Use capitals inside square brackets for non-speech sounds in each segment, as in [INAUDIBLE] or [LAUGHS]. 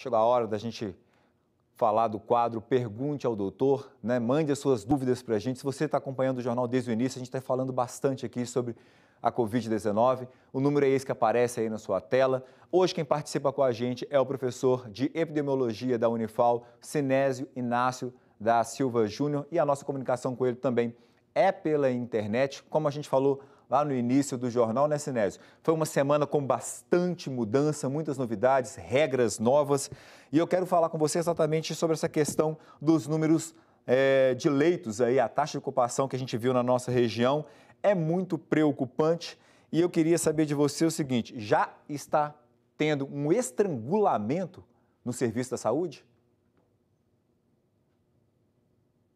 chegou a hora da gente falar do quadro Pergunte ao Doutor, né? Mande as suas dúvidas para a gente. Se você está acompanhando o jornal desde o início, a gente está falando bastante aqui sobre a Covid-19. O número é esse que aparece aí na sua tela. Hoje quem participa com a gente é o professor de Epidemiologia da Unifal, Sinésio Inácio da Silva Júnior, e a nossa comunicação com ele também é pela internet. Como a gente falou lá no início do Jornal Né Nessinésio. Foi uma semana com bastante mudança, muitas novidades, regras novas. E eu quero falar com você exatamente sobre essa questão dos números é, de leitos aí, a taxa de ocupação que a gente viu na nossa região. É muito preocupante. E eu queria saber de você o seguinte: já está tendo um estrangulamento no serviço da saúde?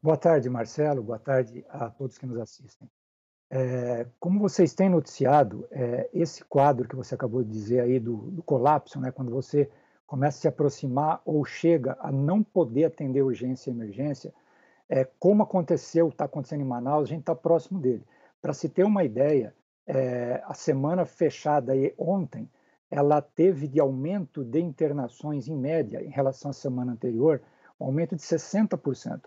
Boa tarde, Marcelo. Boa tarde a todos que nos assistem. É, como vocês têm noticiado, é, esse quadro que você acabou de dizer aí do, do, colapso, né, quando você começa a se aproximar ou chega a não poder atender urgência e emergência, é, como aconteceu, está acontecendo em Manaus, a gente está próximo dele. Para se ter uma ideia, é, a semana fechada aí ontem, ela teve de aumento de internações em média em relação à semana anterior, um aumento de 60%.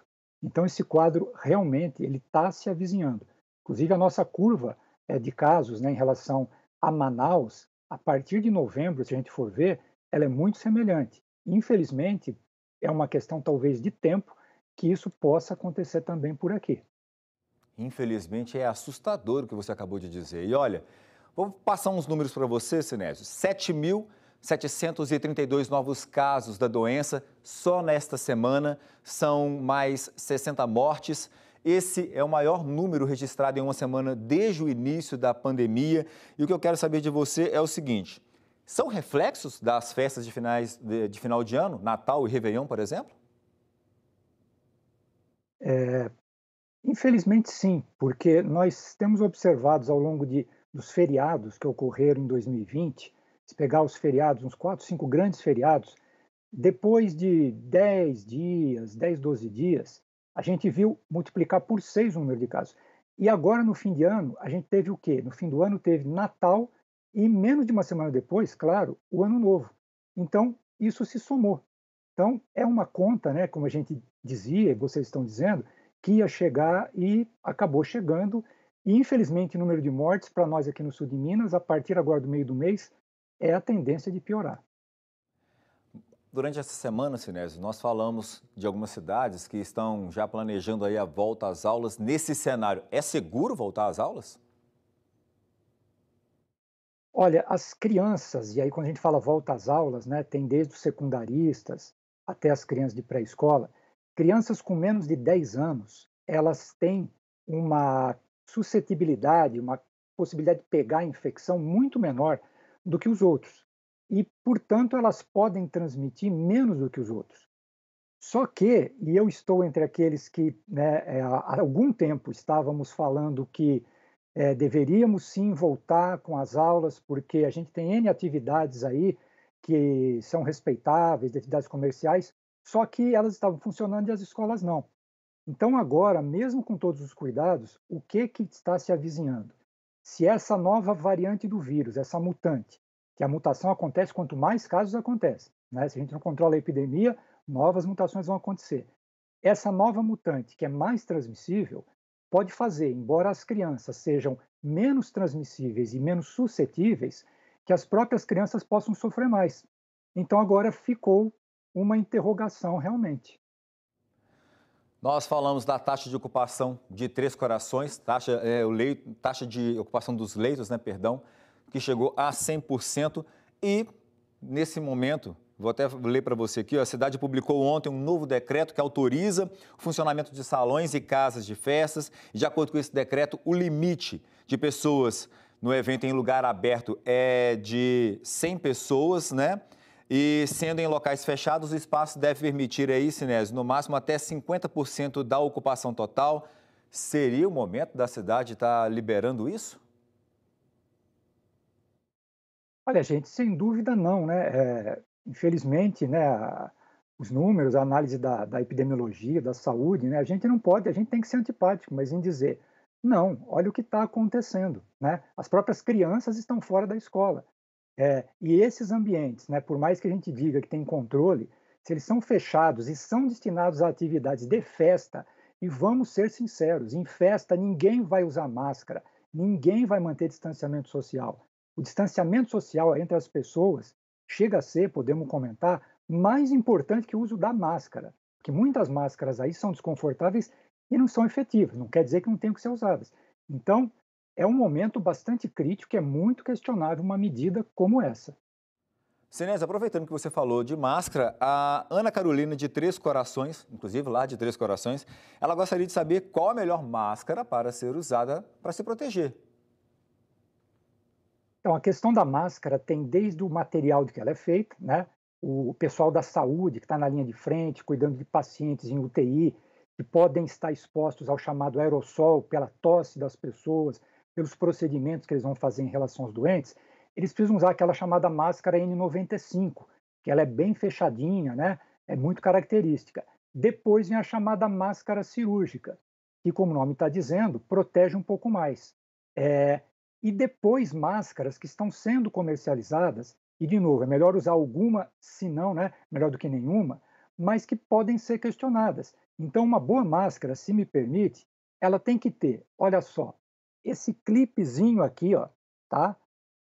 Então esse quadro realmente ele está se avizinhando. Inclusive, a nossa curva é, de casos né, em relação a Manaus, a partir de novembro, se a gente for ver, ela é muito semelhante. Infelizmente, é uma questão talvez de tempo que isso possa acontecer também por aqui. Infelizmente, é assustador o que você acabou de dizer. E olha, vou passar uns números para você, Sinésio. 7.732 novos casos da doença só nesta semana, são mais 60 mortes. Esse é o maior número registrado em uma semana desde o início da pandemia. E o que eu quero saber de você é o seguinte: são reflexos das festas de, finais, de, de final de ano, Natal e Réveillon, por exemplo? É, infelizmente, sim, porque nós temos observados ao longo de, dos feriados que ocorreram em 2020, se pegar os feriados, uns 4, 5 grandes feriados, depois de 10 dias, 10, 12 dias, a gente viu multiplicar por seis o número de casos. E agora, no fim de ano, a gente teve o quê? No fim do ano teve Natal e, menos de uma semana depois, claro, o Ano Novo. Então, isso se somou. Então, é uma conta, né, como a gente dizia, vocês estão dizendo, que ia chegar e acabou chegando. E, infelizmente, o número de mortes para nós aqui no sul de Minas, a partir agora do meio do mês, é a tendência de piorar. Durante essa semana, Sinésio, nós falamos de algumas cidades que estão já planejando aí a volta às aulas nesse cenário. É seguro voltar às aulas? Olha, as crianças, e aí quando a gente fala volta às aulas, né, tem desde os secundaristas até as crianças de pré-escola, crianças com menos de 10 anos, elas têm uma suscetibilidade, uma possibilidade de pegar a infecção muito menor do que os outros e, portanto, elas podem transmitir menos do que os outros. Só que, e eu estou entre aqueles que né, é, há algum tempo estávamos falando que é, deveríamos sim voltar com as aulas, porque a gente tem N atividades aí que são respeitáveis, atividades comerciais, só que elas estavam funcionando e as escolas não. Então, agora, mesmo com todos os cuidados, o que, que está se avizinhando? Se essa nova variante do vírus, essa mutante, que a mutação acontece quanto mais casos acontecem. Né? Se a gente não controla a epidemia, novas mutações vão acontecer. Essa nova mutante, que é mais transmissível, pode fazer, embora as crianças sejam menos transmissíveis e menos suscetíveis, que as próprias crianças possam sofrer mais. Então agora ficou uma interrogação realmente. Nós falamos da taxa de ocupação de Três Corações, taxa, é, leito, taxa de ocupação dos leitos, né, perdão, que chegou a 100%. E, nesse momento, vou até ler para você aqui, ó, a cidade publicou ontem um novo decreto que autoriza o funcionamento de salões e casas de festas. E, de acordo com esse decreto, o limite de pessoas no evento em lugar aberto é de 100 pessoas, né? E sendo em locais fechados, o espaço deve permitir aí, Sinésio, no máximo até 50% da ocupação total. Seria o momento da cidade estar tá liberando isso? Olha, gente, sem dúvida não, né? É, infelizmente, né, a, os números, a análise da, da, epidemiologia, da saúde, né? A gente não pode, a gente tem que ser antipático, mas em dizer, não, olha o que está acontecendo, né? As próprias crianças estão fora da escola. É, e esses ambientes, né, por mais que a gente diga que tem controle, se eles são fechados e são destinados a atividades de festa, e vamos ser sinceros, em festa ninguém vai usar máscara, ninguém vai manter distanciamento social o distanciamento social entre as pessoas chega a ser, podemos comentar, mais importante que o uso da máscara, porque muitas máscaras aí são desconfortáveis e não são efetivas, não quer dizer que não tenham que ser usadas. Então, é um momento bastante crítico e é muito questionável uma medida como essa. Sinés, aproveitando que você falou de máscara, a Ana Carolina de Três Corações, inclusive lá de Três Corações, ela gostaria de saber qual a melhor máscara para ser usada para se proteger então, a questão da máscara tem desde o material de que ela é feita, né? o pessoal da saúde que está na linha de frente, cuidando de pacientes em UTI, que podem estar expostos ao chamado aerossol pela tosse das pessoas, pelos procedimentos que eles vão fazer em relação aos doentes, eles precisam usar aquela chamada máscara N95, que ela é bem fechadinha, né? é muito característica. Depois vem a chamada máscara cirúrgica, que, como o nome está dizendo, protege um pouco mais. É, e depois máscaras que estão sendo comercializadas, e de novo, é melhor usar alguma, se não, né, melhor do que nenhuma, mas que podem ser questionadas. Então, uma boa máscara, se me permite, ela tem que ter, olha só, esse clipezinho aqui, ó, tá?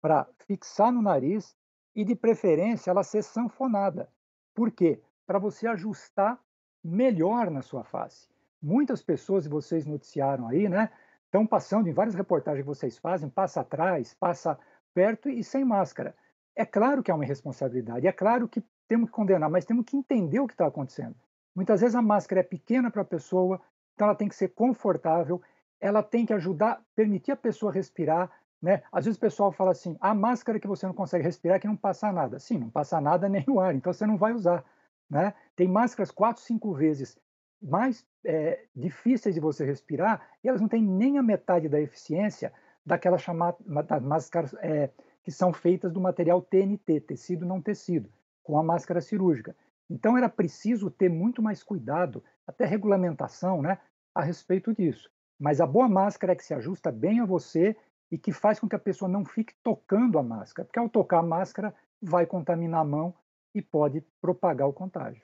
Para fixar no nariz e de preferência ela ser sanfonada. Por quê? Para você ajustar melhor na sua face. Muitas pessoas, e vocês noticiaram aí, né? Então, passando em várias reportagens que vocês fazem, passa atrás, passa perto e sem máscara. É claro que há uma irresponsabilidade, é claro que temos que condenar, mas temos que entender o que está acontecendo. Muitas vezes a máscara é pequena para a pessoa, então ela tem que ser confortável, ela tem que ajudar, permitir a pessoa respirar. Né? Às vezes o pessoal fala assim: a máscara que você não consegue respirar é que não passa nada. Sim, não passa nada [LAUGHS] nem o ar, então você não vai usar. Né? Tem máscaras quatro, cinco vezes mais é, difíceis de você respirar e elas não têm nem a metade da eficiência daquelas chamadas máscaras é, que são feitas do material TNT, tecido não tecido, com a máscara cirúrgica. Então era preciso ter muito mais cuidado, até regulamentação, né, a respeito disso. Mas a boa máscara é que se ajusta bem a você e que faz com que a pessoa não fique tocando a máscara, porque ao tocar a máscara vai contaminar a mão e pode propagar o contágio.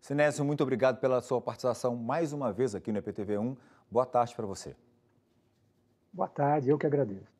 Sinésio, muito obrigado pela sua participação mais uma vez aqui no EPTV1. Boa tarde para você. Boa tarde, eu que agradeço.